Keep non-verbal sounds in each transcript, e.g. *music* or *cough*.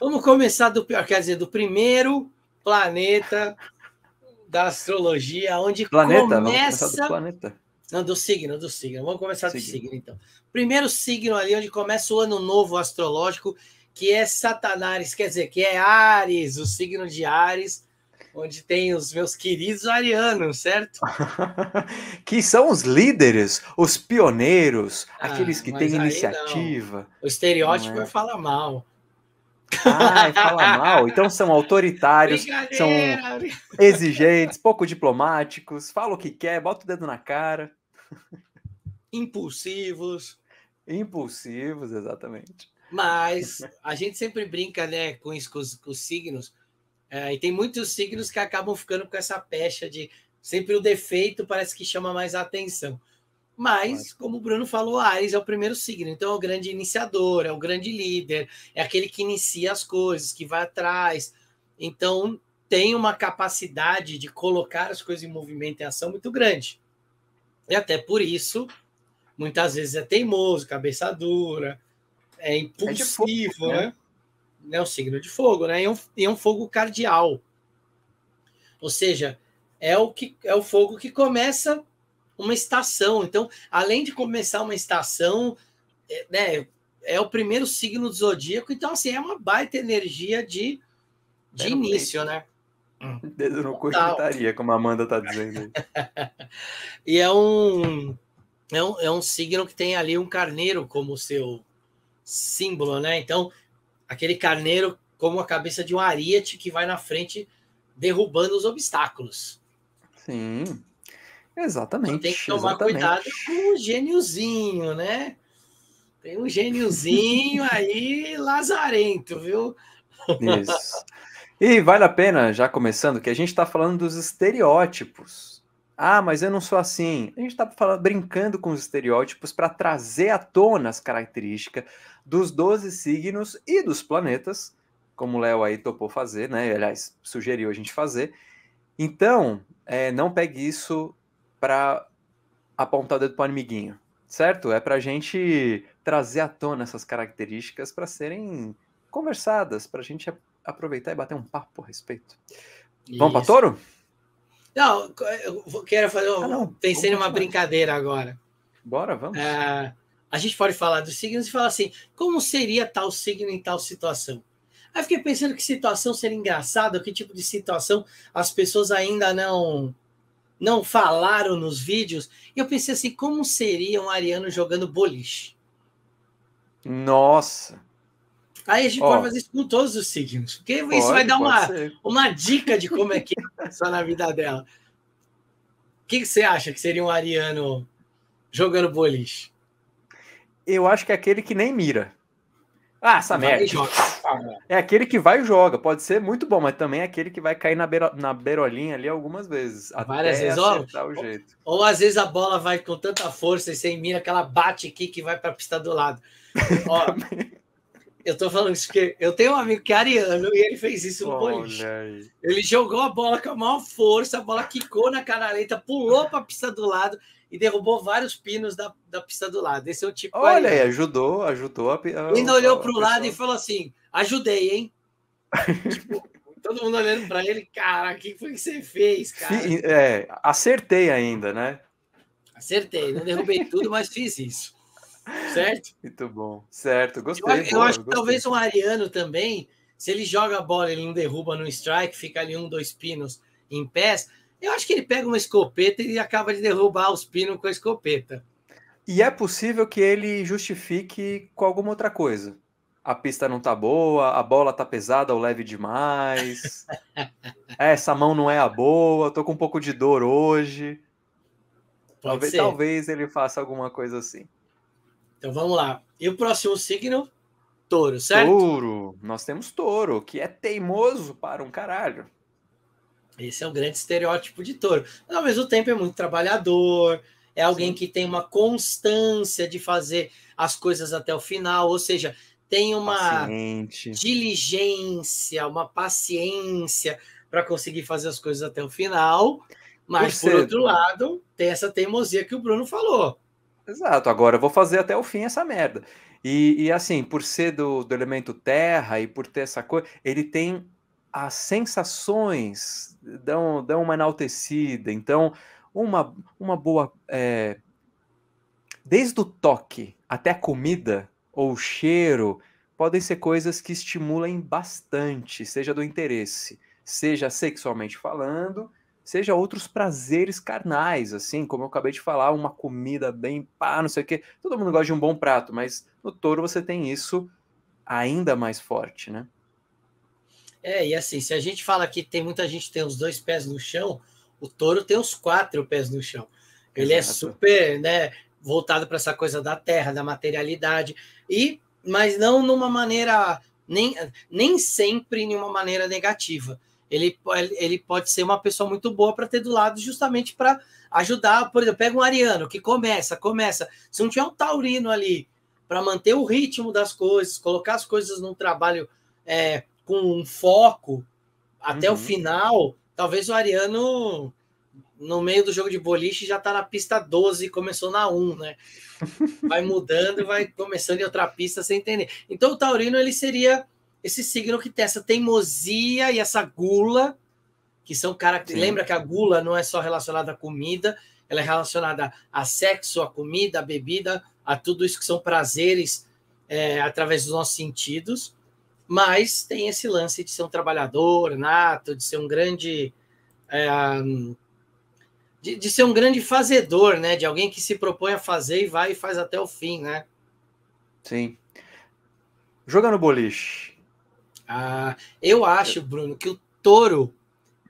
Vamos começar do pior, quer dizer, do primeiro planeta da astrologia, onde planeta, começa. Vamos do planeta. Não, do signo, do signo. Vamos começar signo. do signo, então. Primeiro signo ali, onde começa o ano novo astrológico, que é Satanás, quer dizer, que é Ares, o signo de Ares, onde tem os meus queridos arianos, certo? *laughs* que são os líderes, os pioneiros, ah, aqueles que têm iniciativa. Não. O estereótipo é. fala mal. Ai, fala mal. Então são autoritários, são exigentes, pouco diplomáticos, fala o que quer, bota o dedo na cara. Impulsivos. Impulsivos, exatamente. Mas a gente sempre brinca, né, com isso, com os, com os signos. É, e tem muitos signos que acabam ficando com essa pecha de sempre o defeito parece que chama mais atenção. Mas, como o Bruno falou, Ares é o primeiro signo, então é o grande iniciador, é o grande líder, é aquele que inicia as coisas, que vai atrás. Então, tem uma capacidade de colocar as coisas em movimento e ação muito grande. E até por isso, muitas vezes é teimoso, cabeça dura, é, é impulsivo, é fogo, né? né? É um signo de fogo, né? E é um, é um fogo cardial. Ou seja, é o, que, é o fogo que começa uma estação. Então, além de começar uma estação, é, né, é o primeiro signo do zodíaco, então, assim, é uma baita energia de, de início, né? Dedo no cu como a Amanda tá dizendo. *laughs* e é um, é um é um signo que tem ali um carneiro como seu símbolo, né? Então, aquele carneiro como a cabeça de um ariete que vai na frente derrubando os obstáculos. Sim. Exatamente. Então, tem que tomar exatamente. cuidado com o gêniozinho, né? Tem um gêniozinho *laughs* aí lazarento, viu? Isso. E vale a pena, já começando, que a gente está falando dos estereótipos. Ah, mas eu não sou assim. A gente está brincando com os estereótipos para trazer à tona as características dos 12 signos e dos planetas, como o Léo aí topou fazer, né? Aliás, sugeriu a gente fazer. Então, é, não pegue isso para apontar o dedo para o amiguinho, certo? É para a gente trazer à tona essas características para serem conversadas, para a gente aproveitar e bater um papo a respeito. Vamos para touro? Não, eu quero fazer. ah, não. Pensei numa brincadeira agora. Bora, vamos. É, a gente pode falar dos signos e falar assim: como seria tal signo em tal situação? Aí fiquei pensando que situação seria engraçada, que tipo de situação as pessoas ainda não não falaram nos vídeos. E eu pensei assim, como seria um ariano jogando boliche? Nossa! Aí a gente oh. pode fazer isso com todos os signos, porque pode, isso vai dar uma, uma dica de como é que *laughs* é só na vida dela. O que, você acha que seria um ariano jogando boliche? Eu acho que é aquele que nem mira. Ah, essa merda. É aquele que vai e joga. Pode ser muito bom, mas também é aquele que vai cair na, beiro, na beirolinha ali algumas vezes. Várias vezes, ó, o jeito. Ou, ou, às vezes a bola vai com tanta força e sem mira que ela bate aqui que vai para a pista do lado. *laughs* ó, eu tô falando isso porque eu tenho um amigo que é ariano e ele fez isso no boliche. Ele jogou a bola com a maior força, a bola quicou na canaleta, pulou para a pista do lado e derrubou vários pinos da, da pista do lado. Esse é o tipo. Olha aí, ajudou, ajudou a. a ainda olhou para o lado e falou assim: ajudei, hein? *laughs* tipo, todo mundo olhando para ele, cara, o que foi que você fez, cara? é, acertei ainda, né? Acertei, não derrubei tudo, mas fiz isso. Certo? Muito bom. Certo, gostei. Eu, eu acho que talvez um Ariano também, se ele joga a bola, ele não derruba no strike, fica ali um, dois pinos em pés. Eu acho que ele pega uma escopeta e acaba de derrubar os pinos com a escopeta. E é possível que ele justifique com alguma outra coisa. A pista não tá boa, a bola tá pesada ou leve demais. *laughs* essa mão não é a boa, tô com um pouco de dor hoje. Pode talvez, ser. talvez ele faça alguma coisa assim. Então vamos lá. E o próximo signo? Touro, certo? Touro. Nós temos touro, que é teimoso para um caralho. Esse é o grande estereótipo de touro. Mas ao mesmo tempo é muito trabalhador, é alguém Sim. que tem uma constância de fazer as coisas até o final, ou seja, tem uma Paciente. diligência, uma paciência para conseguir fazer as coisas até o final. Mas, por, por outro lado, tem essa teimosia que o Bruno falou. Exato, agora eu vou fazer até o fim essa merda. E, e assim, por ser do, do elemento terra e por ter essa coisa, ele tem as sensações, dão, dão uma enaltecida. Então, uma, uma boa. É, desde o toque até a comida ou o cheiro, podem ser coisas que estimulem bastante, seja do interesse, seja sexualmente falando, seja outros prazeres carnais, assim, como eu acabei de falar, uma comida bem pá, não sei o quê. Todo mundo gosta de um bom prato, mas no touro você tem isso ainda mais forte, né? É, e assim, se a gente fala que tem muita gente que tem os dois pés no chão, o touro tem os quatro pés no chão. Ele é Exato. é super, né, voltado para essa coisa da terra, da materialidade, e mas não numa maneira nem, nem sempre em uma maneira negativa. Ele, ele pode ser uma pessoa muito boa para ter do lado, justamente para ajudar. Por exemplo, pega um Ariano que começa, começa. Se não tiver um Taurino ali para manter o ritmo das coisas, colocar as coisas num trabalho é, com um foco até uhum. o final, talvez o Ariano no meio do jogo de boliche já tá na pista 12 e começou na 1, né? *laughs* Vai mudando, vai começando em outra pista sem entender. Então o Taurino ele seria esse signo que tem essa teimosia e essa gula, que são características. Lembra que a gula não é só relacionada à comida, ela é relacionada a sexo, a comida, a bebida, a tudo isso que são prazeres é, através dos nossos sentidos, mas tem esse lance de ser um trabalhador nato, de ser um grande. É, de, de, ser um grande fazedor, né? De alguém que se propõe a fazer e vai e faz até o fim, né? Sim. Jogando boliche ah, eu acho, Bruno, que o Toro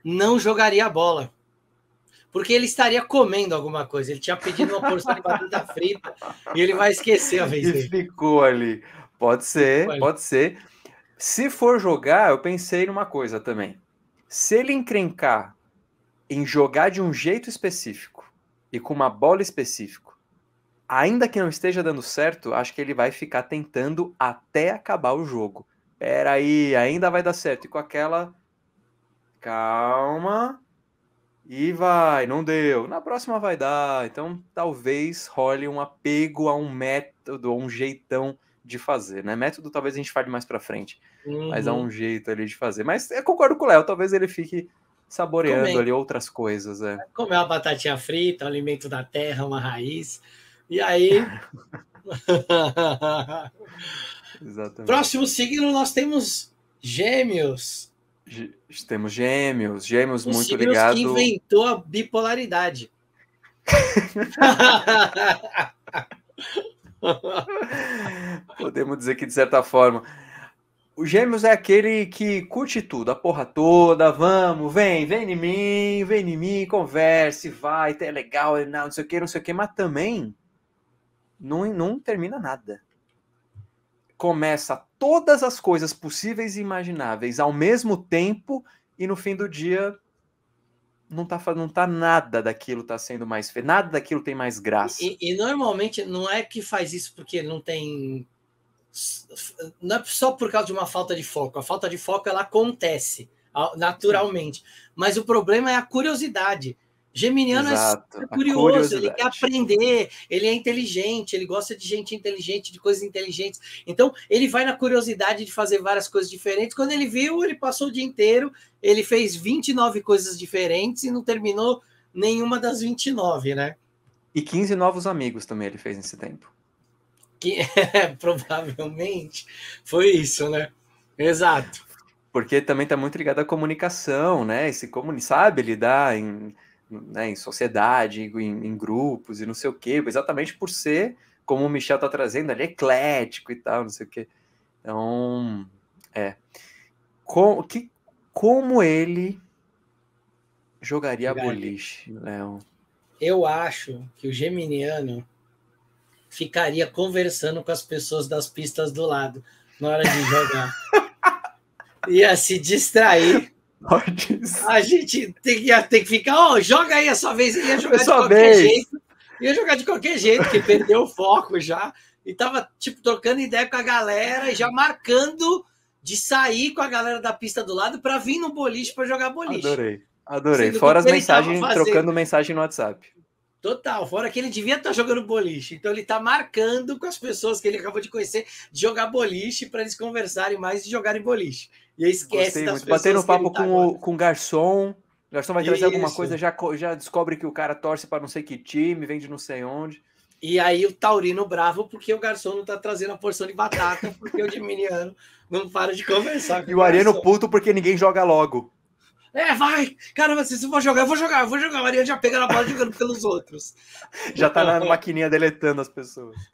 não jogaria a bola. Porque ele estaria comendo alguma coisa. Ele tinha pedido uma porção de batata *laughs* frita e ele vai esquecer a vez dele. Ficou ali. Pode ser, pode ser. Se for jogar, eu pensei numa coisa também. Se ele encrencar em jogar de um jeito específico e com uma bola específica, ainda que não esteja dando certo, acho que ele vai ficar tentando até acabar o jogo. Pera aí, ainda vai dar certo. E com aquela calma e vai, não deu. Na próxima vai dar. Então, talvez role um apego a um método, a um jeitão de fazer, né? Método talvez a gente fale mais para frente, uhum. mas há uhum. um jeito ali de fazer. Mas eu concordo com o Léo, talvez ele fique saboreando Comendo. ali outras coisas, é. Comer uma batatinha frita, um alimento da terra, uma raiz. E aí *laughs* Exatamente. Próximo signo, nós temos gêmeos. G temos gêmeos, gêmeos o muito é ligados. que inventou a bipolaridade. *laughs* Podemos dizer que, de certa forma, o Gêmeos é aquele que curte tudo, a porra toda, vamos, vem, vem em mim, vem em mim, converse, vai, é legal, é não sei o que, não sei o que, mas também não, não termina nada começa todas as coisas possíveis e imagináveis ao mesmo tempo e no fim do dia não tá, não tá nada daquilo tá sendo mais nada daquilo tem mais graça. E, e, normalmente não é que faz isso porque não tem. Não é só por causa de uma falta de foco. A falta de foco ela acontece naturalmente. Sim. Mas o problema é a curiosidade. Geminiano é Exato. é curioso, ele quer aprender, ele é inteligente, ele gosta de gente inteligente, de coisas inteligentes. Então, ele vai na curiosidade de fazer várias coisas diferentes. Quando ele viu, ele passou o dia inteiro, ele fez 29 coisas diferentes e não terminou nenhuma das 29, né? E 15 novos amigos também ele fez nesse tempo. Que é, *laughs* provavelmente foi isso, né? Exato. Porque também está muito ligado à comunicação, né? Esse comunicar, sabe lidar em né, em sociedade, em, em, grupos e não sei o quê, exatamente por ser, como o Michel está trazendo ali, eclético e tal, não sei o quê. Então, é. Com, que, como ele jogaria, jogaria. boliche, Léo? Eu acho que o Geminiano ficaria conversando com as pessoas das pistas do lado na hora de jogar. *laughs* Ia se distrair a gente tem que, tem que ficar, ó, joga aí a sua vez, ia jogar é de qualquer vez. jeito. Ia jogar de qualquer jeito, que perdeu o foco já. E tava, tipo, trocando ideia com a galera e já marcando de sair com a galera da pista do lado para vir no boliche para jogar boliche. Adorei, adorei. Sendo fora as mensagens, trocando mensagem no WhatsApp. Total, fora que ele devia estar tá jogando boliche. Então ele está marcando com as pessoas que ele acabou de conhecer de jogar boliche para eles conversarem mais e jogarem boliche. E aí esquece Gostei das muito. pessoas. Bater no papo tá com, o, com o garçom. O garçom vai trazer Isso. alguma coisa, já, já descobre que o cara torce para não sei que time, vende não sei onde. E aí o Taurino bravo porque o garçom não tá trazendo a porção de batata, porque o Diminiano não para de conversar. *laughs* e o, o Ariano puto porque ninguém joga logo. É, vai! Cara, se eu for jogar, eu vou jogar, eu vou jogar. O Ariano já pega na bola jogando pelos outros. *laughs* Já tá na então, maquininha deletando as pessoas.